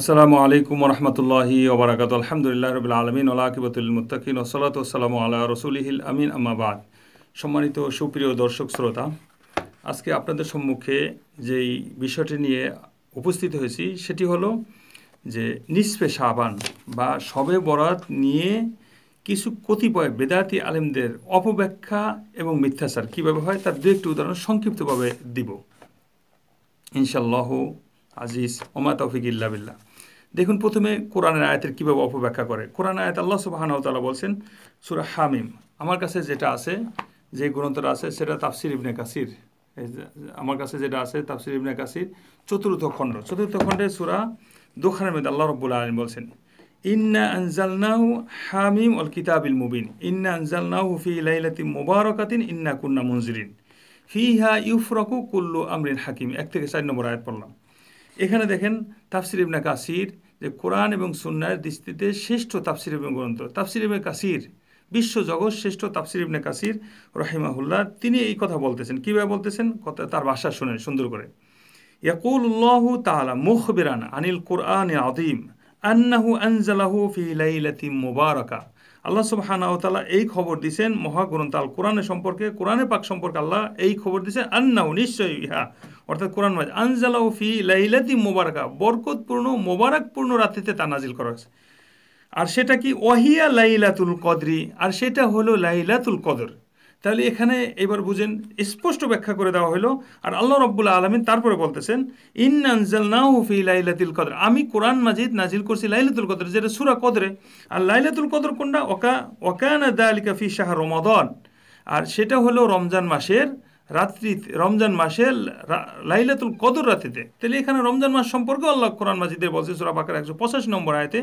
আসসালামু আলাইকুম রহমতুল্লাহি ওবরাকাত আলহামদুলিল্লাহ রবিল আলমিন আল্লাহবতুল মুতাকিন ওসলাত ওসালাম আল্লাহ রসুলিহিল আমিন আমাবাদ সম্মানিত সুপ্রিয় দর্শক শ্রোতা আজকে আপনাদের সম্মুখে যেই বিষয়টি নিয়ে উপস্থিত হয়েছি সেটি হলো যে নিঃস্পে সাবান বা সবে বরাত নিয়ে কিছু কতিপয় বেদাতি আলেমদের অপব্যাখ্যা এবং মিথ্যাচার কীভাবে হয় তার দু একটি উদাহরণ সংক্ষিপ্তভাবে দিব ইনশাল্লাহ আজিজ ওমা তৌফিক ইল্লা বিল্লা দেখুন প্রথমে কোরআনের আয়াতের কীভাবে অপব্যাখ্যা করে কোরআন আয়াত আল্লাহ সুবাহানাউতালা বলছেন সুরা হামিম আমার কাছে যেটা আছে যে গ্রন্থটা আছে সেটা তাফসির ইবনে কাসির আমার কাছে যেটা আছে তাফসির ইবনে কাসির চতুর্থ খণ্ড চতুর্থ খণ্ডে সুরা দোকানের মেদ আল্লাহ রব্বুল আলম বলছেন ইন্না আনজালনাউ হামিম অল কিতাবিল মুবিন ইন্না আনজালনাউ ফি লাইলাতি মুবারকাতিন ইন্না কুন্না ফি হা ইউফরাকু কুল্লু আমরিন হাকিম এক থেকে চার নম্বর আয়াত পড়লাম এখানে দেখেন তাফসির ইবনে কাসির যে কোরআন এবং সুন্নার দৃষ্টিতে শ্রেষ্ঠ তাফসির এবং গ্রন্থ তাফসির ইবনে কাসির বিশ্বজগৎ শ্রেষ্ঠ তাফসির ইবনে কাসির রহিমাহুল্লাহ তিনি এই কথা বলতেছেন কীভাবে বলতেছেন কথা তার ভাষা শোনেন সুন্দর করে ইয়াকুল্লাহ তালা মুখবিরান আনিল কোরআন আদিম আন্নাহু আনজালাহু ফি লাইলাতি মুবারাকা আল্লাহ সুবাহানাহতালা এই খবর দিছেন মহাগ্রন্থ আল কোরআনে সম্পর্কে কোরআনে পাক সম্পর্কে আল্লাহ এই খবর দিছেন আন্নাহু নিশ্চয়ই ইহা অর্থাৎ কোরআন মাজ আনজালাউ ফি লাইলাতি মোবারকা বরকতপূর্ণ মোবারকপূর্ণ রাত্রিতে তা নাজিল করা হয়েছে আর সেটা কি অহিয়া লাইলাতুল কদরি আর সেটা হলো লাইলাতুল কদর তাহলে এখানে এবার বুঝেন স্পষ্ট ব্যাখ্যা করে দেওয়া হলো আর আল্লাহ রব্বুল আলমিন তারপরে বলতেছেন ইন আনজাল ফি লাইলাতুল কদর আমি কোরআন মাজিদ নাজিল করছি লাইলাতুল কদর যেটা সুরা কদরে আর লাইলাতুল কদর কোনটা ওকা ওকানা দা আলিকা ফি শাহ রমাদন আর সেটা হলো রমজান মাসের রাত্রি রমজান মাসে লাইলাতুল কদর রাত্রিতে তাহলে এখানে রমজান মাস সম্পর্কে আল্লাহ কোরআন মাজিদের বলছে সুরা বাকার একশো পঁচাশি নম্বর আয়তে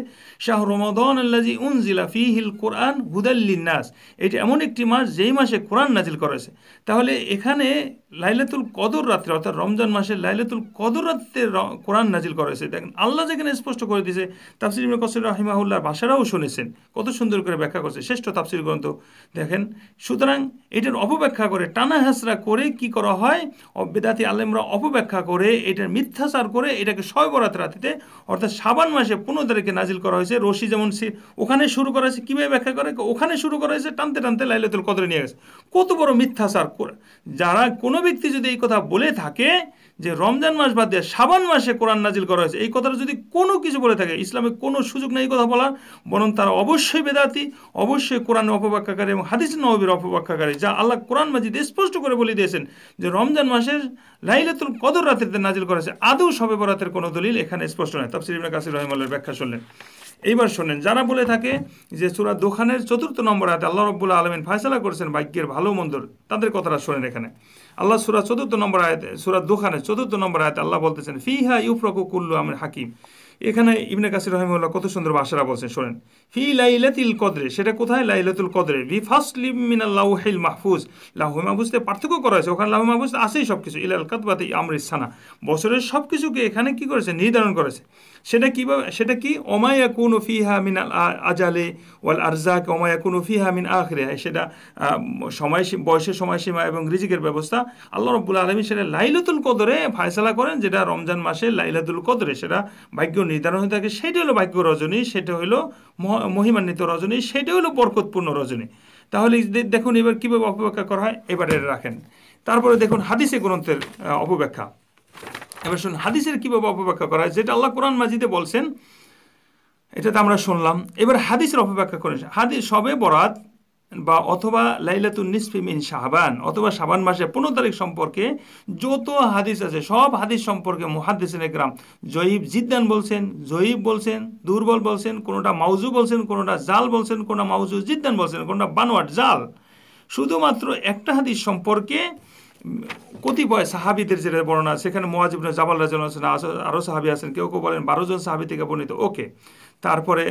শাহ রমাদন আল্লাজি জিলা ফি হিল কোরআন নাস এটি এমন একটি মাস যেই মাসে কোরআন নাজিল করেছে তাহলে এখানে লাইলাতুল কদর রাত্রে অর্থাৎ রমজান মাসে লাইলাতুল কদর রাত্রে কোরআন নাজিল করেছে দেখেন আল্লাহ যেখানে স্পষ্ট করে দিয়েছে তাফসির ইবনে কসির রাহিমাহুল্লাহর ভাষারাও শুনেছেন কত সুন্দর করে ব্যাখ্যা করছে শ্রেষ্ঠ তাফসির গ্রন্থ দেখেন সুতরাং এটার অপব্যাখ্যা করে টানা হাসরা করে কি করা হয় বেদাতি আলেমরা অপব্যাখ্যা করে এটার মিথ্যাচার করে এটাকে সয়বরাত রাতিতে অর্থাৎ সাবান মাসে পনেরো তারিখে নাজিল করা হয়েছে রশি যেমন সে ওখানে শুরু করা হয়েছে কীভাবে ব্যাখ্যা করে ওখানে শুরু করা হয়েছে টানতে টানতে লাইলাতুল কদরে নিয়ে গেছে কত বড় মিথ্যাচার করে যারা কোনো ব্যক্তি যদি এই কথা বলে থাকে যে রমজান মাস বাদ দিয়ে সাবান মাসে কোরআন নাজিল করা হয়েছে এই কথাটা যদি কোনো কিছু বলে থাকে ইসলামে কোনো সুযোগ নেই কথা বলা বরং তারা অবশ্যই বেদাতি অবশ্যই কোরআন অপব্যাখ্যাকারী এবং হাদিস নবীর অপব্যাখ্যাকারী যা আল্লাহ কোরআন মাজিদ স্পষ্ট করে বলে দিয়েছেন যে রমজান মাসের লাইলাতুল কদর রাত্রিতে নাজিল করা হয়েছে আদৌ সবে বরাতের কোনো দলিল এখানে স্পষ্ট নয় তাফসির ইবনে কাসির রহিমাল্লার ব্যাখ্যা শুনলেন এইবার শোনেন যারা বলে থাকে যে সুরা দোকানের চতুর্থ নম্বর হাতে আল্লাহ রবুল্লা আলমিন ফায়সলা করেছেন বাক্যের ভালো মন্দর তাদের কথাটা শোনেন এখানে আল্লাহ সুরা চতুর্থ নম্বর আয়তে সুরা দোকানের চতুর্থ নম্বর আয়তে আল্লাহ বলতেছেন ফিহা ইউফরকু কুল্লু আমির হাকিম এখানে ইবনে কাসির রহমুল্লাহ কত সুন্দর বাসারা বলছেন শোনেন ফি লাইলাতিল কদরে সেটা কোথায় লাইলাতুল কদরে ভি ফার্স্ট লিভ মিন লাউহিল মাহফুজ লাহু মাহফুজতে পার্থক্য করা হয়েছে ওখানে লাহু মাহফুজ আছেই সব কিছু ইলাল কাতবাতি আমরিসানা বছরের সব কিছুকে এখানে কি করেছে নির্ধারণ করেছে সেটা কীভাবে সেটা কি অমায়া কোনো ফিহা মিন আজালে ওয়াল আরজাক অমায়া কোনো ফিহা মিন আখরে সেটা সময় বয়সের সময়সীমা এবং রিজিকের ব্যবস্থা আল্লাহ রব্বুল আলমী সেটা লাইলাতুল কদরে ফায়সালা করেন যেটা রমজান মাসে লাইলাতুল কদরে সেটা ভাগ্য নির্ধারণ হয়ে থাকে সেটা হলো ভাগ্য রজনী সেটা হলো মহিমান্বিত রজনী সেটা হলো বরকতপূর্ণ রজনী তাহলে দেখুন এবার কীভাবে অপব্যাখ্যা করা হয় এবারে রাখেন তারপরে দেখুন হাদিসে গ্রন্থের অপব্যাখ্যা এবার শুনুন হাদিসের কীভাবে অপব্যাখ্যা করা হয় যেটা আল্লাহ কোরআন মাজিদে বলছেন এটা তো আমরা শুনলাম এবার হাদিসের অপব্যাখ্যা করেন হাদিস সবে বরাত বা অথবা লাইলাতুল ইন শাহবান অথবা শাবান মাসে পনেরো তারিখ সম্পর্কে যত হাদিস আছে সব হাদিস সম্পর্কে মুহাদ্দিসেন গ্রাম জয়ীব জিদ্দান বলছেন জয়ীব বলছেন দুর্বল বলছেন কোনোটা মাউজু বলছেন কোনোটা জাল বলছেন কোনোটা মাউজু জিদ্দান বলছেন কোনোটা বানোয়াট জাল শুধুমাত্র একটা হাদিস সম্পর্কে কতিপয় সাহাবিদের যেটা বর্ণনা সেখানে মোয়াজিবনে জামাল রাজন আছেন আরও সাহাবি আছেন কেউ কেউ বলেন বারো জন সাহাবি থেকে বর্ণিত ওকে তারপরে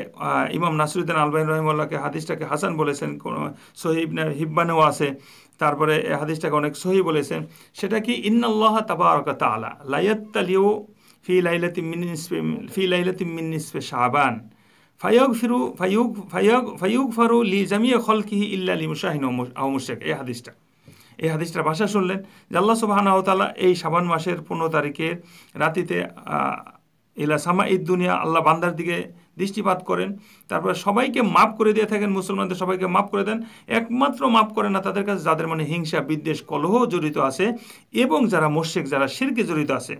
ইমাম নাসরুদ্দিন আলবাহিন রহিমুল্লাহকে হাদিসটাকে হাসান বলেছেন সহিব হিব্বানেও আছে তারপরে হাদিসটাকে অনেক সহি বলেছেন সেটা কি ইন্নাল্লাহ তাবারক তালা লাইয়াত্তালিও ফি লাইলাতি মিন ফি লাইলাতি মিন শাহবান ফায়ুগ ফিরু ফায়ুক ফায়ুগ ফায়ুক ফারু লি জামিয়া খলকিহি ইল্লা লি মুশাহিন আহ মুশেক এই হাদিসটা এই হাদিসটা ভাষা শুনলেন যে আল্লাহ সুবাহানাহতালা এই সাবান মাসের পনেরো তারিখের রাতিতে ইলা সামা ঈদ দুনিয়া আল্লাহ বান্দার দিকে দৃষ্টিপাত করেন তারপরে সবাইকে মাপ করে দিয়ে থাকেন মুসলমানদের সবাইকে মাপ করে দেন একমাত্র মাপ করে না তাদের কাছে যাদের মানে হিংসা বিদ্বেষ কলহ জড়িত আছে এবং যারা মোর্শেক যারা শিরকে জড়িত আছে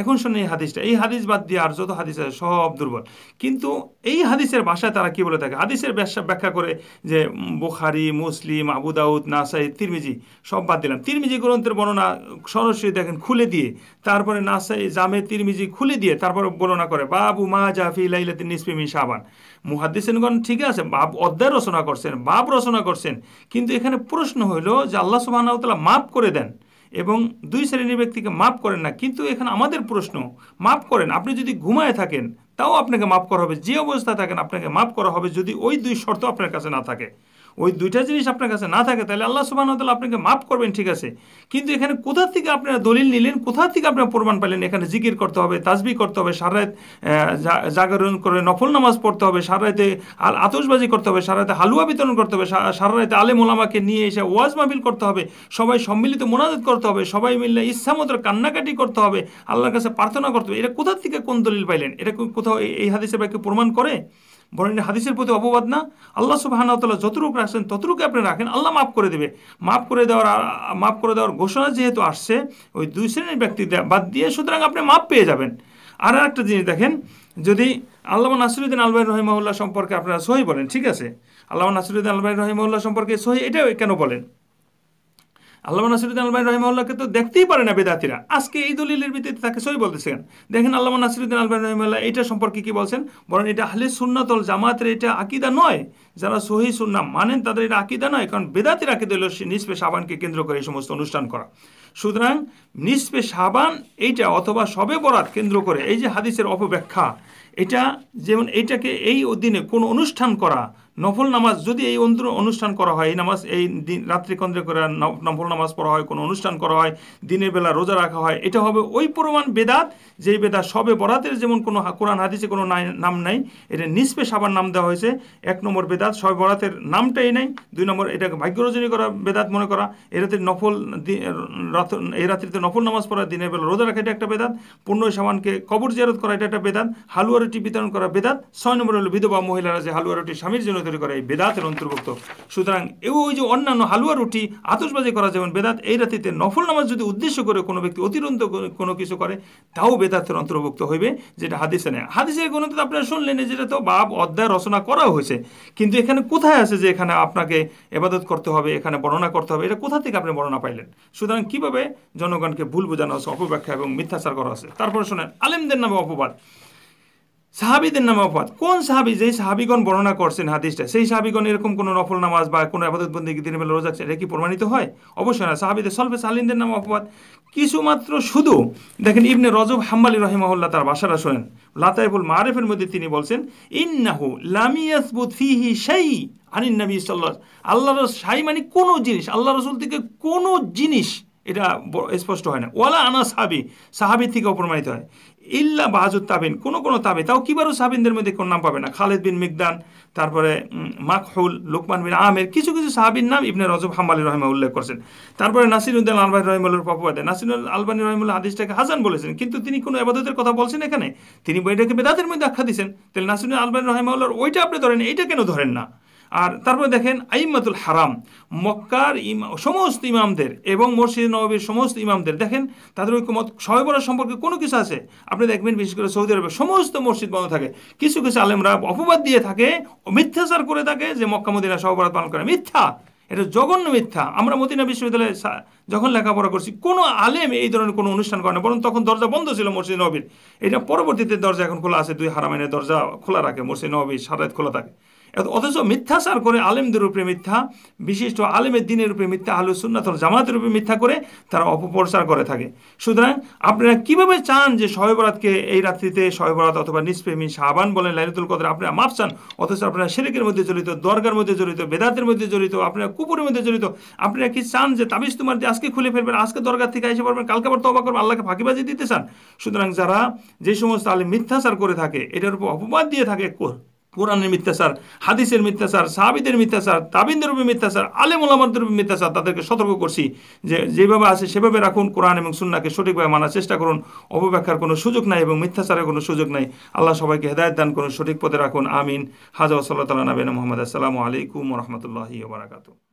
এখন শোনেন এই হাদিসটা এই হাদিস বাদ দিয়ে আর যত হাদিস আছে সব দুর্বল কিন্তু এই হাদিসের ভাষায় তারা কি বলে থাকে হাদিসের ব্যাখ্যা করে যে বুখারি মুসলিম আবু দাউদ নাসাই তিরমিজি সব বাদ দিলাম তিরমিজি গ্রন্থের বর্ণনা সরাসরি দেখেন খুলে দিয়ে তারপরে নাসাই জামে তিরমিজি খুলে দিয়ে তারপরে বর্ণনা করে বাবু মা জাফি লাইলাতি নিসপিমি সাবান মুহাদ্দিসেনগণ ঠিকই আছে বাব অধ্যায় রচনা করছেন বাব রচনা করছেন কিন্তু এখানে প্রশ্ন হইল যে আল্লাহ সুবাহ মাফ করে দেন এবং দুই শ্রেণীর ব্যক্তিকে মাপ করেন না কিন্তু এখানে আমাদের প্রশ্ন মাপ করেন আপনি যদি ঘুমায় থাকেন তাও আপনাকে মাপ করা হবে যে অবস্থায় থাকেন আপনাকে মাপ করা হবে যদি ওই দুই শর্ত আপনার কাছে না থাকে ওই দুইটা জিনিস আপনার কাছে না থাকে তাহলে আল্লাহ সুবাহ তালা আপনাকে মাফ করবেন ঠিক আছে কিন্তু এখানে কোথা থেকে আপনারা দলিল নিলেন কোথা থেকে আপনারা প্রমাণ পাইলেন এখানে জিকির করতে হবে তাজবি করতে হবে সারাত জাগরণ করে নফল নামাজ পড়তে হবে সারাতে আল আতসবাজি করতে হবে সারাতে হালুয়া বিতরণ করতে হবে সারাতে আলে মোলামাকে নিয়ে এসে ওয়াজ মাহবিল করতে হবে সবাই সম্মিলিত মোনাজাত করতে হবে সবাই মিললে ইচ্ছামতো কান্নাকাটি করতে হবে আল্লাহর কাছে প্রার্থনা করতে হবে এটা কোথা থেকে কোন দলিল পাইলেন এটা কোথাও এই হাদিসের বাক্য প্রমাণ করে বরং হাদিসের প্রতি অপবাদ না আল্লাহ সুবাহানতাল্লাহ যতটুকু রাখছেন ততটুকু আপনি রাখেন আল্লাহ মাফ করে দেবে মাফ করে দেওয়ার মাফ করে দেওয়ার ঘোষণা যেহেতু আসছে ওই দুই শ্রেণীর ব্যক্তি বাদ দিয়ে সুতরাং আপনি মাপ পেয়ে যাবেন আর একটা জিনিস দেখেন যদি আল্লাহ নাসিরুদ্দিন আলবাই রহিমউল্লাহ সম্পর্কে আপনারা সহি বলেন ঠিক আছে আল্লাহ নাসিরুদ্দিন আলবাই রহিমউল্লাহ সম্পর্কে সহি এটাও কেন বলেন আল্লাহ নাসিরুদ্দিন আলমাই রহিমাল্লাহকে তো দেখতেই পারে না বেদাতিরা আজকে এই দলিলের ভিত্তিতে তাকে সই বলতেছেন দেখেন আল্লাহ নাসিরুদ্দিন আলমাই রহিমাল্লাহ এটা সম্পর্কে কি বলছেন বরং এটা হালি সুন্নাতল জামাতের এটা আকিদা নয় যারা সহি সুন্না মানেন তাদের এটা আকিদা নয় কারণ বেদাতির আকিদা হল নিষ্পে সাবানকে কেন্দ্র করে এই সমস্ত অনুষ্ঠান করা সুতরাং নিষ্পে সাবান এইটা অথবা সবে বরাত কেন্দ্র করে এই যে হাদিসের অপব্যাখ্যা এটা যেমন এটাকে এই অধীনে কোনো অনুষ্ঠান করা নফল নামাজ যদি এই অনুষ্ঠান করা হয় এই নামাজ এই দিন রাত্রিকন্দ্রে করে নফল নামাজ পড়া হয় কোনো অনুষ্ঠান করা হয় দিনের বেলা রোজা রাখা হয় এটা হবে ওই পরিমাণ বেদাত যেই বেদাত সবে বরাতের যেমন কোনো কোরআন হাদিসে কোনো নাম নাই এটা নিষ্পে সাবান নাম দেওয়া হয়েছে এক নম্বর বেদাত সবে বরাতের নামটাই নেই দুই নম্বর এটাকে ভাগ্যরজনী করা বেদাত মনে করা এ রাত্রির নফল এই রাত্রিতে নফল নামাজ পড়া দিনের বেলা রোজা রাখা এটা একটা বেদাত পূর্ণ সাবানকে কবর জিয়ারত করা এটা একটা বেদাত হালুয়া রুটি বিতরণ করা বেদাত ছয় নম্বর হলো বিধবা মহিলারা যে হালুয়া রুটি স্বামীর জন্য তৈরি করে এই বেদাতের অন্তর্ভুক্ত সুতরাং এও ওই যে অন্যান্য হালুয়া রুটি আতসবাজি করা যেমন বেদাত এই রাতিতে নফল নামাজ যদি উদ্দেশ্য করে কোনো ব্যক্তি অতিরন্ত কোনো কিছু করে তাও বেদাতের অন্তর্ভুক্ত হইবে যেটা হাদিসে নেয় হাদিসের কোনো তো আপনারা শুনলেন যেটা তো বাপ অধ্যায় রচনা করা হয়েছে কিন্তু এখানে কোথায় আছে যে এখানে আপনাকে এবাদত করতে হবে এখানে বর্ণনা করতে হবে এটা কোথা থেকে আপনি বর্ণনা পাইলেন সুতরাং কীভাবে জনগণকে ভুল বোঝানো হচ্ছে অপব্যাখ্যা এবং মিথ্যাচার করা হচ্ছে তারপরে শোনেন আলেমদের নামে অপবাদ সাহাবিদের নামে অপবাদ কোন সাহাবি যেই সাহাবিগণ বর্ণনা করছেন হাদিসটা সেই সাহাবিগণ এরকম কোনো নফল নামাজ বা কোনো আবাদত বন্দীকে দিনের বেলা রোজা আছে এটা কি প্রমাণিত হয় অবশ্যই না সাহাবিদের সলফে সালিনদের নামে অপবাদ কিছুমাত্র শুধু দেখেন ইবনে রজব হাম্বালি রহিমহল্লা তার বাসারা শোনেন লাতাইফুল মারেফের মধ্যে তিনি বলছেন ইন্নাহু লামিয়াসবুত ফিহি সেই আনিন নবী সাল্লাহ আল্লাহ রস সাই মানে কোনো জিনিস আল্লাহ রসুল থেকে কোনো জিনিস এটা স্পষ্ট হয় না ওয়ালা আনা সাহাবি সাহাবি থেকে অপ্রমাণিত হয় ইল্লা বাহাজুদ তাবিন কোনো কোনো তাবে তাও কিবারও সাহাবিনদের মধ্যে কোন নাম পাবে না খালেদ বিন মিকদান তারপরে মাকহুল লোকমান বিন আমের কিছু কিছু সাহাবিন নাম ইবনে রজব হাম্বালি রহমা উল্লেখ করেছেন তারপরে নাসিরুদ্দিন আলবানী রহিমুল্লার পপবাদে নাসিরুল আলবানি রহিমুল্লাহ হাদিসটাকে হাসান বলেছেন কিন্তু তিনি কোনো এবাদতের কথা বলছেন এখানে তিনি বইটাকে বেদাতের মধ্যে আখ্যা দিয়েছেন তাহলে নাসিরুদ্দিন আলবানি রহিমাউল্লার ওইটা আপনি ধরেন এইটা কেন ধরেন না আর তারপরে দেখেন আইমাতুল হারাম মক্কার সমস্ত ইমামদের এবং মসজিদ নবাবীর সমস্ত ইমামদের দেখেন তাদের ঐক্যমত সহবরা সম্পর্কে কোনো কিছু আছে আপনি দেখবেন বিশেষ করে সৌদি আরবে সমস্ত মসজিদ বন্ধ থাকে কিছু কিছু আলেমরা অপবাদ দিয়ে থাকে মিথ্যাচার করে থাকে যে মক্কা মদিনা সহবরাত পালন করে মিথ্যা এটা জঘন্য মিথ্যা আমরা মদিনা বিশ্ববিদ্যালয়ে যখন লেখাপড়া করছি কোনো আলেম এই ধরনের কোনো অনুষ্ঠান করে না বরং তখন দরজা বন্ধ ছিল মসজিদ নবীর এটা পরবর্তীতে দরজা এখন খোলা আছে দুই হারামাইনের দরজা খোলা রাখে মসজিদ নবীর সারাত খোলা থাকে অথচ মিথ্যাচার করে আলেমদের উপরে মিথ্যা বিশিষ্ট আলেমের দিনের উপরে মিথ্যা আলু সুন্নাথ জামাতের উপরে মিথ্যা করে তারা অপপ্রচার করে থাকে সুতরাং আপনারা কিভাবে চান যে সহেবরাতকে এই রাত্রিতে সহেবরাত অথবা নিষ্প্রেমী শাহবান বলেন লাইলাতুল কদর আপনারা মাপ চান অথচ আপনারা শেরেকের মধ্যে জড়িত দরগার মধ্যে জড়িত বেদাতের মধ্যে জড়িত আপনারা কুপুরের মধ্যে জড়িত আপনারা কি চান যে তাবিজ তোমার দিয়ে আজকে খুলে ফেলবেন আজকে দরগার থেকে এসে পারবেন কালকে আবার তবা করবেন আল্লাহকে ফাঁকিবাজি দিতে চান সুতরাং যারা যে সমস্ত আলে মিথ্যাচার করে থাকে এটার উপর অপবাদ দিয়ে থাকে কোরআনের মিথ্যাচার হাদিসের মিথ্যাচার সাহাবিদের মিথ্যাচার তাবিন্দের উপরে মিথ্যাচার আলেম ওলামাদের উপরে মিথ্যাচার তাদেরকে সতর্ক করছি যে যেভাবে আছে সেভাবে রাখুন কোরআন এবং সুন্নাকে সঠিকভাবে মানার চেষ্টা করুন অপব্যাখ্যার কোনো সুযোগ নাই এবং মিথ্যাচারের কোনো সুযোগ নাই আল্লাহ সবাইকে হেদায়ত দান করুন সঠিক পথে রাখুন আমিন হাজা সাল্লাহ তালা নবেন মোহাম্মদ আসসালামু আলাইকুম রহমতুল্লাহি বারাকাতু